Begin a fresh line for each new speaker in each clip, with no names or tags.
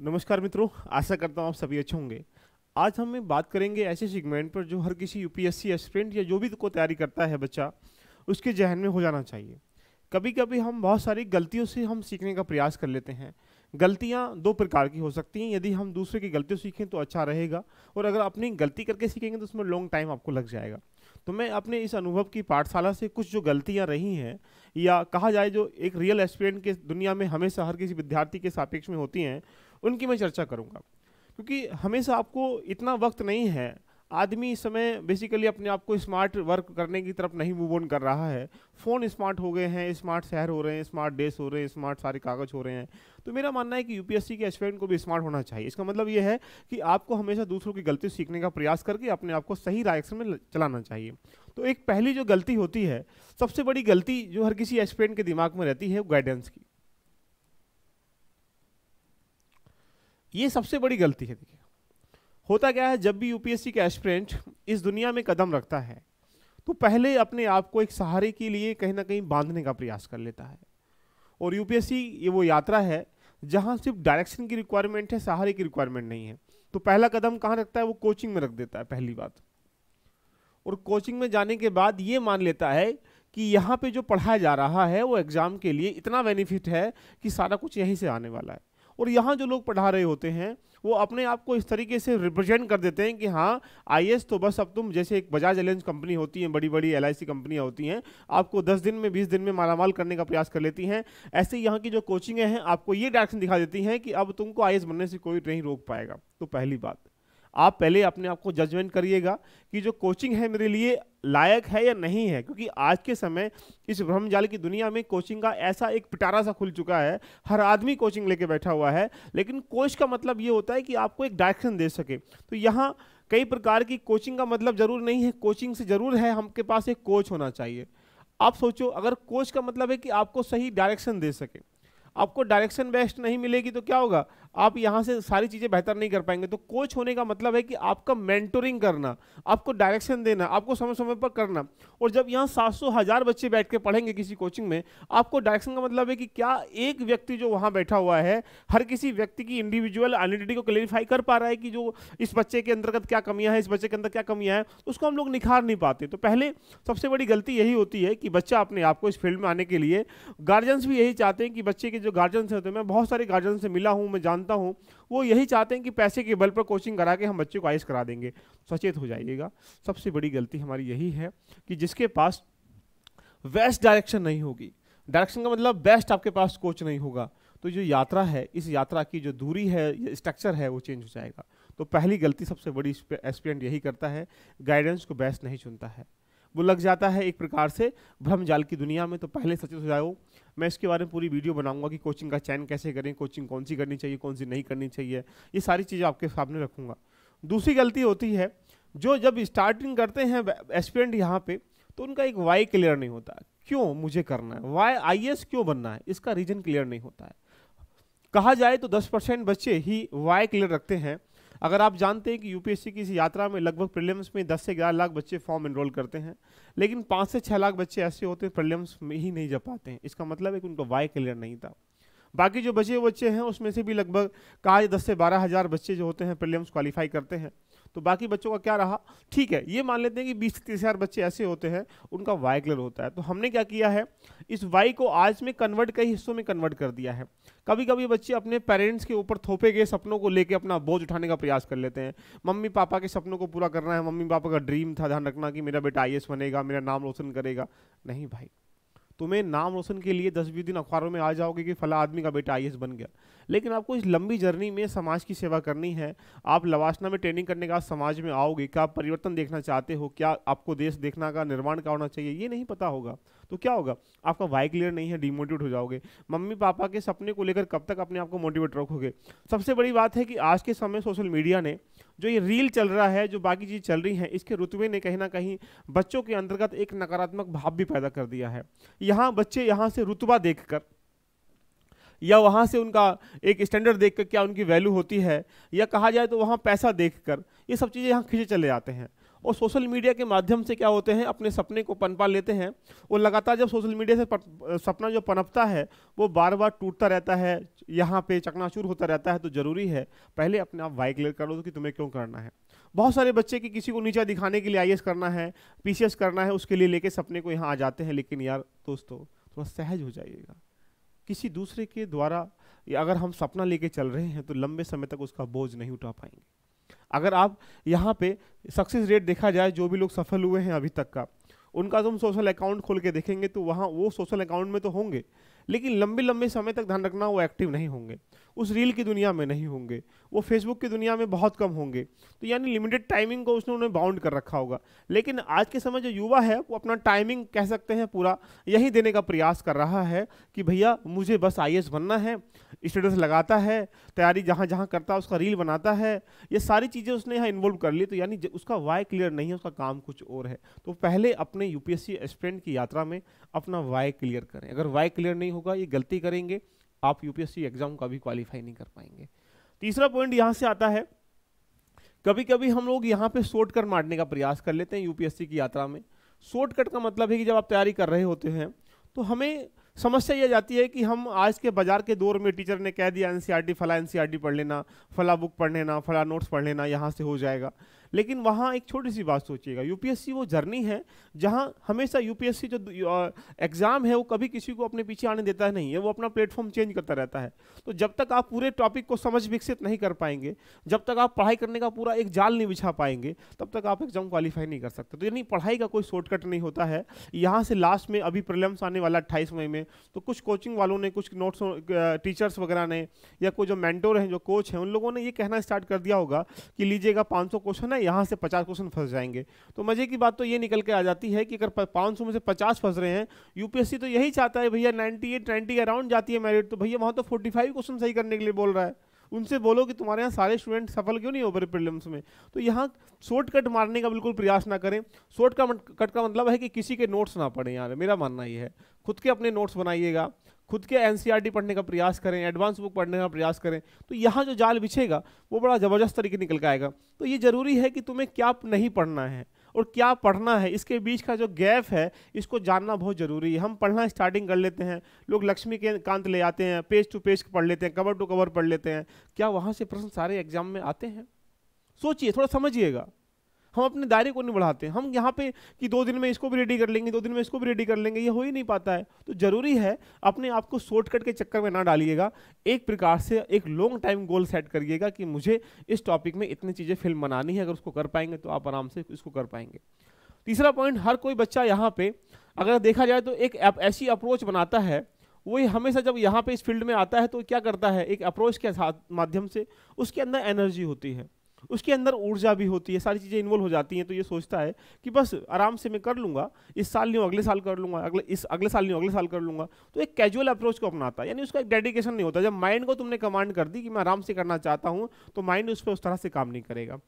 नमस्कार मित्रों आशा करता हूँ आप सभी अच्छे होंगे आज हम बात करेंगे ऐसे सेगमेंट पर जो हर किसी यूपीएससी एस्पिरेंट या जो भी को तैयारी करता है बच्चा उसके जहन में हो जाना चाहिए कभी कभी हम बहुत सारी गलतियों से हम सीखने का प्रयास कर लेते हैं गलतियाँ दो प्रकार की हो सकती हैं यदि हम दूसरे की गलतियों सीखें तो अच्छा रहेगा और अगर अपनी गलती करके सीखेंगे तो उसमें लॉन्ग टाइम आपको लग जाएगा तो मैं अपने इस अनुभव की पाठशाला से कुछ जो गलतियाँ रही हैं या कहा जाए जो एक रियल एस्पिरेंट के दुनिया में हमेशा हर किसी विद्यार्थी के सापेक्ष में होती हैं उनकी मैं चर्चा करूँगा क्योंकि हमेशा आपको इतना वक्त नहीं है आदमी इस समय बेसिकली अपने आप को स्मार्ट वर्क करने की तरफ नहीं मूव ऑन कर रहा है फ़ोन स्मार्ट हो गए हैं स्मार्ट शहर हो रहे हैं स्मार्ट डेस्क हो रहे हैं स्मार्ट सारे कागज़ हो रहे हैं तो मेरा मानना है कि यूपीएससी के एस्पिरेंट को भी स्मार्ट होना चाहिए इसका मतलब यह है कि आपको हमेशा दूसरों की गलती सीखने का प्रयास करके अपने आप को सही डायरेक्शन में चलाना चाहिए तो एक पहली जो गलती होती है सबसे बड़ी गलती जो हर किसी एस्पिरेंट के दिमाग में रहती है वो गाइडेंस की ये सबसे बड़ी गलती है देखिए होता क्या है जब भी यूपीएससी का एस्पिरेंट इस दुनिया में कदम रखता है तो पहले अपने आप को एक सहारे के लिए कहीं ना कहीं बांधने का प्रयास कर लेता है और यूपीएससी ये वो यात्रा है जहाँ सिर्फ डायरेक्शन की रिक्वायरमेंट है सहारे की रिक्वायरमेंट नहीं है तो पहला कदम कहाँ रखता है वो कोचिंग में रख देता है पहली बात और कोचिंग में जाने के बाद ये मान लेता है कि यहाँ पे जो पढ़ाया जा रहा है वो एग्ज़ाम के लिए इतना बेनिफिट है कि सारा कुछ यहीं से आने वाला है और यहाँ जो लोग पढ़ा रहे होते हैं वो अपने आप को इस तरीके से रिप्रेजेंट कर देते हैं कि हाँ आई तो बस अब तुम जैसे एक बजाज एलेंस कंपनी होती है बड़ी बड़ी एल कंपनियाँ होती हैं आपको दस दिन में बीस दिन में मालामाल करने का प्रयास कर लेती हैं ऐसे यहाँ की जो कोचिंगें हैं आपको ये डायरेक्शन दिखा देती हैं कि अब तुमको आई बनने से कोई नहीं रोक पाएगा तो पहली बात आप पहले अपने आप को जजमेंट करिएगा कि जो कोचिंग है मेरे लिए लायक है या नहीं है क्योंकि आज के समय इस जाल की दुनिया में कोचिंग का ऐसा एक पिटारा सा खुल चुका है हर आदमी कोचिंग लेके बैठा हुआ है लेकिन कोच का मतलब ये होता है कि आपको एक डायरेक्शन दे सके तो यहाँ कई प्रकार की कोचिंग का मतलब ज़रूर नहीं है कोचिंग से ज़रूर है हमके पास एक कोच होना चाहिए आप सोचो अगर कोच का मतलब है कि आपको सही डायरेक्शन दे सके आपको डायरेक्शन बेस्ट नहीं मिलेगी तो क्या होगा आप यहाँ से सारी चीज़ें बेहतर नहीं कर पाएंगे तो कोच होने का मतलब है कि आपका मेंटोरिंग करना आपको डायरेक्शन देना आपको समय समय पर करना और जब यहाँ सात सौ हज़ार बच्चे बैठ के पढ़ेंगे किसी कोचिंग में आपको डायरेक्शन का मतलब है कि क्या एक व्यक्ति जो वहाँ बैठा हुआ है हर किसी व्यक्ति की इंडिविजुअल आइडेंटिटी को क्लेरिफाई कर पा रहा है कि जो इस बच्चे के अंतर्गत क्या कमियाँ हैं इस बच्चे के अंदर क्या कमियाँ हैं उसको हम लोग निखार नहीं पाते तो पहले सबसे बड़ी गलती यही होती है कि बच्चा अपने आप को इस फील्ड में आने के लिए गार्जियंस भी यही चाहते हैं कि बच्चे के जो गार्जियंस होते हैं मैं बहुत सारे गार्जियंस से मिला हूँ मैं जानता हूँ वो यही चाहते हैं कि पैसे के बल पर कोचिंग करा के हम बच्चे को आइस करा देंगे सचेत हो जाइएगा सबसे बड़ी गलती हमारी यही है कि जिसके पास वेस्ट डायरेक्शन नहीं होगी डायरेक्शन का मतलब बेस्ट आपके पास कोच नहीं होगा तो जो यात्रा है इस यात्रा की जो दूरी है स्ट्रक्चर है वो चेंज हो जाएगा तो पहली गलती सबसे बड़ी एस्पिरेंट यही करता है गाइडेंस को बेस्ट नहीं चुनता है वो लग जाता है एक प्रकार से भ्रम जाल की दुनिया में तो पहले सचेत हो जाओ मैं इसके बारे में पूरी वीडियो बनाऊंगा कि कोचिंग का चयन कैसे करें कोचिंग कौन सी करनी चाहिए कौन सी नहीं करनी चाहिए ये सारी चीज़ें आपके सामने रखूँगा दूसरी गलती होती है जो जब स्टार्टिंग करते हैं एस्पिरेंट यहाँ पर तो उनका एक वाई क्लियर नहीं होता क्यों मुझे करना है वाई आई क्यों बनना है इसका रीज़न क्लियर नहीं होता है कहा जाए तो दस परसेंट बच्चे ही वाई क्लियर रखते हैं अगर आप जानते हैं कि यूपीएससी की इस यात्रा में लगभग प्रीलिम्स में 10 से 11 लाख बच्चे फॉर्म इनरोल करते हैं लेकिन 5 से 6 लाख बच्चे ऐसे होते हैं प्रीलिम्स में ही नहीं जा पाते हैं इसका मतलब है कि उनका वाई क्लियर नहीं था बाकी जो बचे बच्चे हैं उसमें से भी लगभग कहा दस से बारह हज़ार बच्चे जो होते हैं प्रिलियम्स क्वालिफाई करते हैं तो बाकी बच्चों का क्या रहा ठीक है ये मान लेते हैं कि बीस तीस हज़ार बच्चे ऐसे होते हैं उनका वाई कलर होता है तो हमने क्या किया है इस वाई को आज में कन्वर्ट कई हिस्सों में कन्वर्ट कर दिया है कभी कभी बच्चे अपने पेरेंट्स के ऊपर थोपे गए सपनों को लेकर अपना बोझ उठाने का प्रयास कर लेते हैं मम्मी पापा के सपनों को पूरा करना है मम्मी पापा का ड्रीम था ध्यान रखना कि मेरा बेटा आई बनेगा मेरा नाम रोशन करेगा नहीं भाई तुम्हें नाम रोशन के लिए दस बीस दिन अखबारों में आ जाओगे कि फला आदमी का बेटा आई बन गया लेकिन आपको इस लंबी जर्नी में समाज की सेवा करनी है आप लवासना में ट्रेनिंग करने का समाज में आओगे क्या परिवर्तन देखना चाहते हो क्या आपको देश देखना का निर्माण का होना चाहिए ये नहीं पता होगा तो क्या होगा आपका वाई क्लियर नहीं है डिमोटिवेट हो जाओगे मम्मी पापा के सपने को लेकर कब तक अपने आप को मोटिवेट रखोगे सबसे बड़ी बात है कि आज के समय सोशल मीडिया ने जो ये रील चल रहा है जो बाकी चीज़ चल रही हैं इसके रुतबे ने कहीं ना कहीं बच्चों के अंतर्गत एक नकारात्मक भाव भी पैदा कर दिया है यहाँ बच्चे यहाँ से रुतबा कर या वहाँ से उनका एक स्टैंडर्ड देख कर क्या उनकी वैल्यू होती है या कहा जाए तो वहाँ पैसा देख कर ये सब चीज़ें यहाँ खींचे चले जाते हैं और सोशल मीडिया के माध्यम से क्या होते हैं अपने सपने को पनपा लेते हैं और लगातार जब सोशल मीडिया से सपना जो पनपता है वो बार बार टूटता रहता है यहाँ पे चकनाचूर होता रहता है तो ज़रूरी है पहले अपने आप वाई क्लियर करो कि तुम्हें क्यों करना है बहुत सारे बच्चे कि किसी को नीचा दिखाने के लिए आई करना है पी करना है उसके लिए लेके सपने को यहाँ आ जाते हैं लेकिन यार दोस्तों थोड़ा सहज हो जाइएगा किसी दूसरे के द्वारा अगर हम सपना लेके चल रहे हैं तो लंबे समय तक उसका बोझ नहीं उठा पाएंगे अगर आप यहाँ पे सक्सेस रेट देखा जाए जो भी लोग सफल हुए हैं अभी तक का उनका तुम सोशल अकाउंट खोल के देखेंगे तो वहाँ वो सोशल अकाउंट में तो होंगे लेकिन लंबे लंबे समय तक ध्यान रखना वो एक्टिव नहीं होंगे उस रील की दुनिया में नहीं होंगे वो फेसबुक की दुनिया में बहुत कम होंगे तो यानी लिमिटेड टाइमिंग को उसने उन्हें बाउंड कर रखा होगा लेकिन आज के समय जो युवा है वो अपना टाइमिंग कह सकते हैं पूरा यही देने का प्रयास कर रहा है कि भैया मुझे बस आई बनना है स्टेटस लगाता है तैयारी जहाँ जहाँ करता है उसका रील बनाता है ये सारी चीज़ें उसने यहाँ इन्वॉल्व कर ली तो यानी उसका वाई क्लियर नहीं है उसका काम कुछ और है तो पहले अपने यू पी की यात्रा में अपना वाई क्लियर करें अगर वाई क्लियर नहीं नहीं होगा ये गलती करेंगे आप यूपीएससी एग्जाम का भी क्वालिफाई नहीं कर पाएंगे तीसरा पॉइंट यहां से आता है कभी कभी हम लोग यहाँ पे शॉर्ट कट मारने का प्रयास कर लेते हैं यूपीएससी की यात्रा में शॉर्ट कट का मतलब है कि जब आप तैयारी कर रहे होते हैं तो हमें समस्या यह जाती है कि हम आज के बाजार के दौर में टीचर ने कह दिया एनसीईआरटी e फला एनसीईआरटी e पढ़ लेना फला बुक पढ़ लेना फला नोट्स पढ़ लेना यहाँ से हो जाएगा लेकिन वहाँ एक छोटी सी बात सोचिएगा यूपीएससी वो जर्नी है जहाँ हमेशा यूपीएससी जो एग्ज़ाम है वो कभी किसी को अपने पीछे आने देता नहीं है वो अपना प्लेटफॉर्म चेंज करता रहता है तो जब तक आप पूरे टॉपिक को समझ विकसित नहीं कर पाएंगे जब तक आप पढ़ाई करने का पूरा एक जाल नहीं बिछा पाएंगे तब तक आप एग्ज़ाम क्वालिफाई नहीं कर सकते तो यानी पढ़ाई का कोई शॉर्टकट नहीं होता है यहाँ से लास्ट में अभी प्रॉब्लम्स आने वाला अट्ठाईस मई में तो कुछ कोचिंग वालों ने कुछ नोट्स टीचर्स वगैरह ने या कोई जो मैंटोर हैं जो कोच हैं उन लोगों ने ये कहना स्टार्ट कर दिया होगा कि लीजिएगा पाँच क्वेश्चन है यहाँ से पचास क्वेश्चन फंस जाएंगे तो मजे की बात तो ये निकल के आ जाती है कि अगर पाँच में से पचास फंस रहे हैं यूपीएससी तो यही चाहता है भैया नाइन्टी एट ट्वेंटी अराउंड जाती है मेरिट तो भैया वहाँ तो फोर्टी फाइव क्वेश्चन सही करने के लिए बोल रहा है उनसे बोलो कि तुम्हारे यहाँ सारे स्टूडेंट सफल क्यों नहीं हो पर प्रिलिम्स में तो यहाँ शॉर्टकट मारने का बिल्कुल प्रयास ना करें शॉर्टकट का का मतलब है कि किसी के नोट्स ना पढ़ें यार मेरा मानना ये है खुद के अपने नोट्स बनाइएगा खुद के एन e पढ़ने का प्रयास करें एडवांस बुक पढ़ने का प्रयास करें तो यहाँ जो जाल बिछेगा वो बड़ा ज़बरदस्त तरीके निकल के आएगा तो ये ज़रूरी है कि तुम्हें क्या नहीं पढ़ना है और क्या पढ़ना है इसके बीच का जो गैप है इसको जानना बहुत ज़रूरी है हम पढ़ना स्टार्टिंग कर लेते हैं लोग लक्ष्मी के कांत ले आते हैं पेज टू पेज पढ़ लेते हैं कवर टू कवर पढ़ लेते हैं क्या वहाँ से प्रश्न सारे एग्जाम में आते हैं सोचिए थोड़ा समझिएगा हम अपने दायरे को नहीं बढ़ाते हम यहाँ पे कि दो दिन में इसको भी रेडी कर लेंगे दो दिन में इसको भी रेडी कर लेंगे ये हो ही नहीं पाता है तो ज़रूरी है अपने आप को शॉर्टकट के चक्कर में ना डालिएगा एक प्रकार से एक लॉन्ग टाइम गोल सेट करिएगा कि मुझे इस टॉपिक में इतनी चीज़ें फिल्म बनानी है अगर उसको कर पाएंगे तो आप आराम से इसको कर पाएंगे तीसरा पॉइंट हर कोई बच्चा यहाँ पर अगर देखा जाए तो एक ऐसी अप्रोच बनाता है वो हमेशा जब यहाँ पे इस फील्ड में आता है तो क्या करता है एक अप्रोच के साथ माध्यम से उसके अंदर एनर्जी होती है उसके अंदर ऊर्जा भी होती है सारी चीज़ें इन्वॉल्व हो जाती हैं तो ये सोचता है कि बस आराम से मैं कर लूँगा इस साल नहीं अगले साल कर लूँगा अगले इस अगले साल नहीं अगले साल कर लूँगा तो एक कैजुअल अप्रोच को अपनाता है यानी उसका एक डेडिकेशन नहीं होता जब माइंड को तुमने कमांड कर दी कि मैं आराम से करना चाहता हूँ तो माइंड उस पर उस तरह से काम नहीं करेगा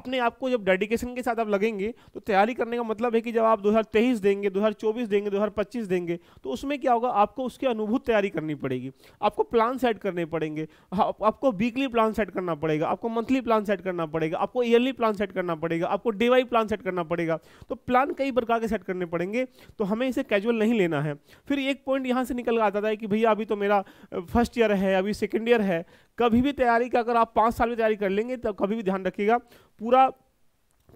अपने आप को जब डेडिकेशन के साथ आप लगेंगे तो तैयारी करने का मतलब है कि जब आप दो देंगे दो देंगे दो देंगे तो उसमें क्या होगा आपको उसके अनुभूत तैयारी करनी पड़ेगी आपको प्लान सेट करने पड़ेंगे हाँ, आपको वीकली प्लान सेट करना पड़ेगा आपको मंथली प्लान सेट करना करना पड़ेगा आपको ईयरली प्लान सेट करना पड़ेगा आपको डे वाई प्लान सेट करना पड़ेगा तो प्लान कई प्रकार के सेट करने पड़ेंगे तो हमें इसे कैजुअल नहीं लेना है फिर एक पॉइंट यहाँ से निकल आता था कि भैया अभी तो मेरा फर्स्ट ईयर है अभी सेकेंड ईयर है कभी भी तैयारी का अगर आप पाँच साल में तैयारी कर लेंगे तो कभी भी ध्यान रखिएगा पूरा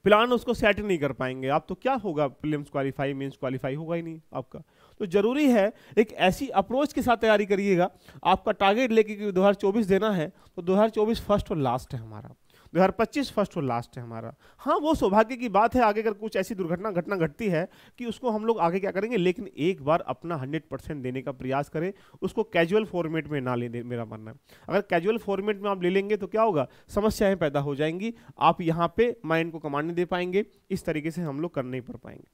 प्लान उसको सेट नहीं कर पाएंगे आप तो क्या होगा प्रीलिम्स क्वालिफाई मेंस क्वालिफाई होगा ही नहीं आपका तो जरूरी है एक ऐसी अप्रोच के साथ तैयारी करिएगा आपका टारगेट लेके कि 2024 देना है तो 2024 फर्स्ट और लास्ट है हमारा दो हज़ार पच्चीस फर्स्ट और लास्ट है हमारा हाँ वो सौभाग्य की बात है आगे अगर कुछ ऐसी दुर्घटना घटना घटती है कि उसको हम लोग आगे क्या करेंगे लेकिन एक बार अपना हंड्रेड परसेंट देने का प्रयास करें उसको कैजुअल फॉर्मेट में ना ले दे मेरा मानना है अगर कैजुअल फॉर्मेट में आप ले लेंगे तो क्या होगा समस्याएं पैदा हो जाएंगी आप यहाँ पे माइंड को कमाने दे पाएंगे इस तरीके से हम लोग कर नहीं पड़ पाएंगे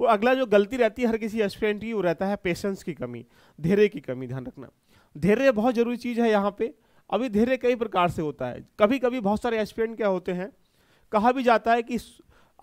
और अगला जो गलती रहती है हर किसी एस्पिरेंट की वो रहता है पेशेंस की कमी धैर्य की कमी ध्यान रखना धैर्य बहुत जरूरी चीज़ है यहाँ पे अभी धैर्य कई प्रकार से होता है कभी कभी बहुत सारे एस्पिरेंट क्या होते हैं कहा भी जाता है कि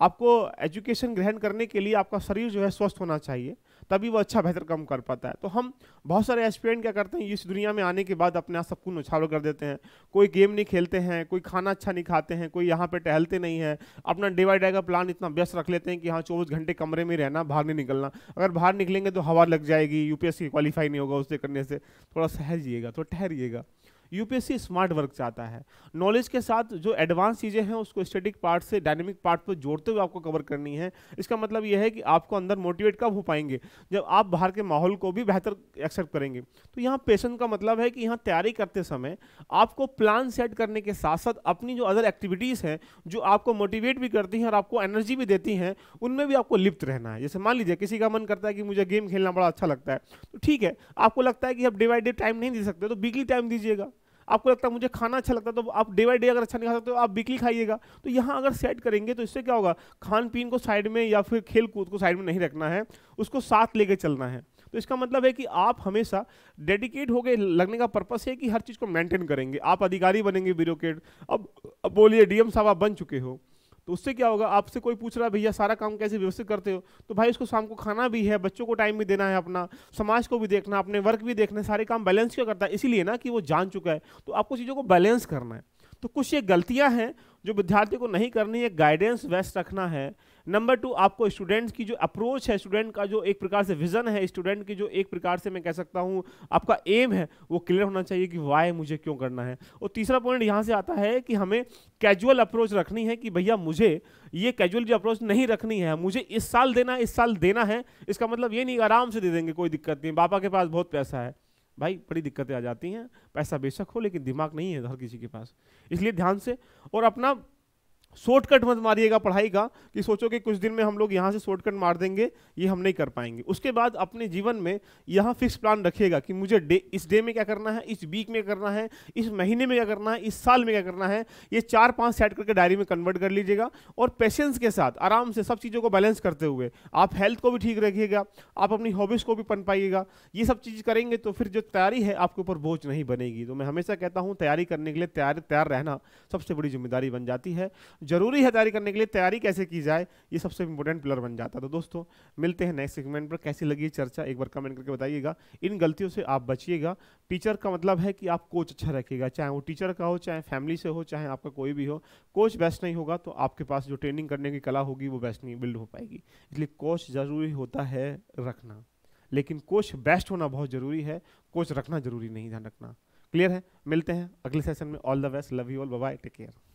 आपको एजुकेशन ग्रहण करने के लिए आपका शरीर जो है स्वस्थ होना चाहिए तभी वो अच्छा बेहतर काम कर पाता है तो हम बहुत सारे एस्पिरेंट क्या करते हैं इस दुनिया में आने के बाद अपने आप सबको उछालो कर देते हैं कोई गेम नहीं खेलते हैं कोई खाना अच्छा नहीं खाते हैं कोई यहाँ पे टहलते नहीं है अपना डे बाई डे का प्लान इतना व्यस्त रख लेते हैं कि हाँ चौबीस घंटे कमरे में रहना बाहर नहीं निकलना अगर बाहर निकलेंगे तो हवा लग जाएगी यूपीएससी क्वालिफाई नहीं होगा उससे करने से थोड़ा सहजिएगा थोड़ा ठहरिएगा यूपीएससी स्मार्ट वर्क चाहता है नॉलेज के साथ जो एडवांस चीज़ें हैं उसको स्टेटिक पार्ट से डायनेमिक पार्ट पर जोड़ते हुए आपको कवर करनी है इसका मतलब यह है कि आपको अंदर मोटिवेट कब हो पाएंगे जब आप बाहर के माहौल को भी बेहतर एक्सेप्ट करेंगे तो यहाँ पेशन का मतलब है कि यहाँ तैयारी करते समय आपको प्लान सेट करने के साथ साथ अपनी जो अदर एक्टिविटीज़ हैं जो आपको मोटिवेट भी करती हैं और आपको एनर्जी भी देती हैं उनमें भी आपको लिप्त रहना है जैसे मान लीजिए किसी का मन करता है कि मुझे गेम खेलना बड़ा अच्छा लगता है तो ठीक है आपको लगता है कि आप डिवाइडेड टाइम नहीं दे सकते तो वीकली टाइम दीजिएगा आपको लगता है मुझे खाना अच्छा लगता है तो आप डे बाई डे अगर अच्छा नहीं खा सकते तो आप वीकली खाइएगा तो यहाँ अगर सेट करेंगे तो इससे क्या होगा खान पीन को साइड में या फिर खेल कूद को साइड में नहीं रखना है उसको साथ लेके चलना है तो इसका मतलब है कि आप हमेशा डेडिकेट हो गए लगने का पर्पस है कि हर चीज़ को मेंटेन करेंगे आप अधिकारी बनेंगे ब्यूरोक्रेट अब, अब बोलिए डीएम साहब आप बन चुके हो तो उससे क्या होगा आपसे कोई पूछ रहा भैया सारा काम कैसे व्यवस्थित करते हो तो भाई उसको शाम को खाना भी है बच्चों को टाइम भी देना है अपना समाज को भी देखना अपने वर्क भी देखना है सारे काम बैलेंस क्यों करता है इसीलिए ना कि वो जान चुका है तो आपको चीज़ों को बैलेंस करना है तो कुछ ये गलतियाँ हैं जो विद्यार्थी को नहीं करनी है गाइडेंस वेस्ट रखना है नंबर टू आपको स्टूडेंट्स की जो अप्रोच है स्टूडेंट का जो एक प्रकार से विजन है स्टूडेंट की जो एक प्रकार से मैं कह सकता हूँ आपका एम है वो क्लियर होना चाहिए कि वाई मुझे क्यों करना है और तीसरा पॉइंट यहाँ से आता है कि हमें कैजुअल अप्रोच रखनी है कि भैया मुझे ये कैजुअल जो अप्रोच नहीं रखनी है मुझे इस साल देना इस साल देना है इसका मतलब ये नहीं आराम से दे देंगे कोई दिक्कत नहीं पापा के पास बहुत पैसा है भाई बड़ी दिक्कतें आ जाती हैं पैसा बेशक हो लेकिन दिमाग नहीं है हर किसी के पास इसलिए ध्यान से और अपना शॉर्टकट मत मारिएगा पढ़ाई का कि सोचो कि कुछ दिन में हम लोग यहाँ से शॉर्टकट मार देंगे ये हम नहीं कर पाएंगे उसके बाद अपने जीवन में यहाँ फिक्स प्लान रखिएगा कि मुझे डे इस डे में क्या करना है इस वीक में करना है इस महीने में क्या करना है इस साल में क्या करना है ये चार पाँच सेट करके डायरी में कन्वर्ट कर लीजिएगा और पेशेंस के साथ आराम से सब चीज़ों को बैलेंस करते हुए आप हेल्थ को भी ठीक रखिएगा आप अपनी हॉबीज़ को भी पन पाइएगा ये सब चीज़ करेंगे तो फिर जो तैयारी है आपके ऊपर बोझ नहीं बनेगी तो मैं हमेशा कहता हूँ तैयारी करने के लिए तैयार तैयार रहना सबसे बड़ी जिम्मेदारी बन जाती है जरूरी है तैयारी करने के लिए तैयारी कैसे की जाए ये सबसे इंपॉर्टेंट पिलर बन जाता है तो दोस्तों मिलते हैं नेक्स्ट सेगमेंट पर कैसी लगी चर्चा एक बार कमेंट करके बताइएगा इन गलतियों से आप बचिएगा टीचर का मतलब है कि आप कोच अच्छा रखिएगा चाहे वो टीचर का हो चाहे फैमिली से हो चाहे आपका कोई भी हो कोच बेस्ट नहीं होगा तो आपके पास जो ट्रेनिंग करने की कला होगी वो बेस्ट नहीं बिल्ड हो पाएगी इसलिए कोच ज़रूरी होता है रखना लेकिन कोच बेस्ट होना बहुत ज़रूरी है कोच रखना ज़रूरी नहीं ध्यान रखना क्लियर है मिलते हैं अगले सेशन में all the best love you all bye take care